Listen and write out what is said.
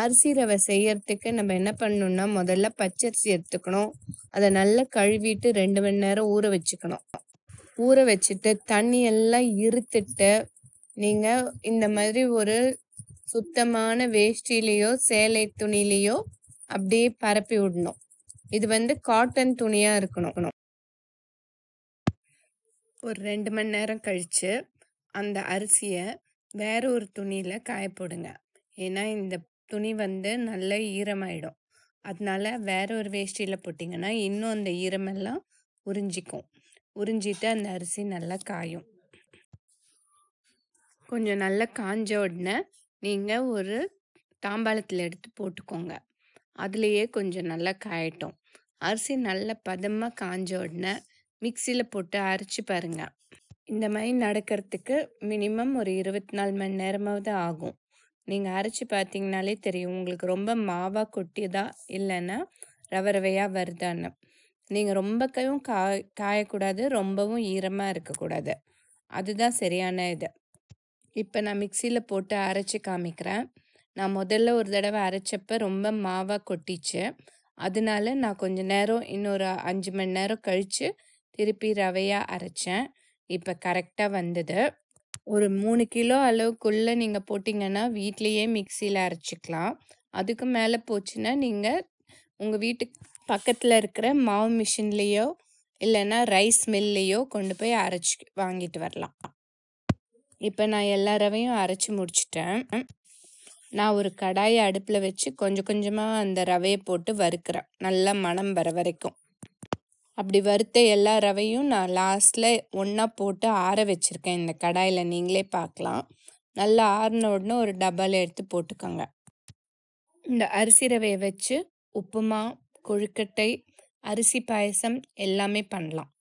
அரிசி ரவை செய்யறதுக்கு நம்ம என்ன பண்ணணும்னா முதல்ல பச்சரிசி எடுத்துக்கணும் அதை நல்லா கழுவிட்டு ரெண்டு மணி நேரம் ஊற வச்சுக்கணும் ஊற வச்சுட்டு தண்ணி எல்லாம் இருத்துட்டு நீங்கள் இந்த மாதிரி ஒரு சுத்தமான வேஷ்டிலேயோ சேலை துணிலேயோ அப்படியே பரப்பி விடணும் இது வந்து காட்டன் துணியாக இருக்கணும் ஒரு ரெண்டு மணி நேரம் கழித்து அந்த அரிசியை வேற ஒரு துணியில் காய போடுங்க ஏன்னா இந்த துணி வந்து நல்ல ஈரமாயிடும் அதனால வேற ஒரு வேஷ்டியில் போட்டிங்கன்னா இன்னும் அந்த ஈரமெல்லாம் உறிஞ்சிக்கும் உறிஞ்சிட்டு அந்த அரிசி நல்லா காயும் கொஞ்சம் நல்லா காஞ்ச உடனே நீங்கள் ஒரு தாம்பாளத்தில் எடுத்து போட்டுக்கோங்க அதுலேயே கொஞ்சம் நல்லா காயட்டும் அரிசி நல்லா பதமாக காஞ்ச உடனே மிக்சியில் போட்டு அரைச்சி பாருங்கள் இந்த மாதிரி நடக்கிறதுக்கு மினிமம் ஒரு இருபத்தி நாலு மணி நேரமாவது ஆகும் நீங்கள் அரைச்சி பார்த்தீங்கனாலே தெரியும் உங்களுக்கு ரொம்ப மாவாக கொட்டியதா இல்லைன்னா ரவரவையாக ரவையாக வருதான்னு நீங்கள் ரொம்ப கையும் காய் காயக்கூடாது ரொம்பவும் ஈரமாக இருக்கக்கூடாது அதுதான் சரியான இது இப்போ நான் மிக்சியில் போட்டு அரைச்சி காமிக்கிறேன் நான் முதல்ல ஒரு தடவை அரைச்சப்ப ரொம்ப மாவாக கொட்டிச்சு அதனால நான் கொஞ்சம் நேரம் இன்னொரு அஞ்சு மணி நேரம் கழித்து திருப்பி ரவையாக அரைச்சேன் இப்போ கரெக்டாக வந்தது ஒரு மூணு கிலோ அளவுக்குள்ள நீங்க போட்டீங்கன்னா, வீட்லேயே மிக்சியில் அரைச்சிக்கலாம் அதுக்கு மேல போச்சுன்னா, நீங்க உங்க வீட்டுக்கு பக்கத்தில் இருக்கிற மாவு மிஷின்லேயோ இல்லைன்னா ரைஸ் மில்லையோ கொண்டு போய் அரைச்சி வாங்கிட்டு வரலாம். இப்போ நான் எல்லா ரவையும் அரைச்சி முடிச்சுட்டேன். நான் ஒரு கடாயை அடுப்பில் வச்சு கொஞ்சம் கொஞ்சமாக அந்த ரவையை போட்டு வறுக்கிறேன். நல்லா மணம் வர வரைக்கும். அப்படி வறுத்த எல்லா ரவையும் நான் லாஸ்ட்டில் ஒன்றா போட்டு ஆற வச்சுருக்கேன் இந்த கடாயில் நீங்களே பார்க்கலாம் நல்லா ஆறின உடனே ஒரு டப்பாவில் எடுத்து போட்டுக்கோங்க இந்த அரிசி ரவையை வச்சு உப்புமா கொழுக்கட்டை அரிசி பாயசம் எல்லாமே பண்ணலாம்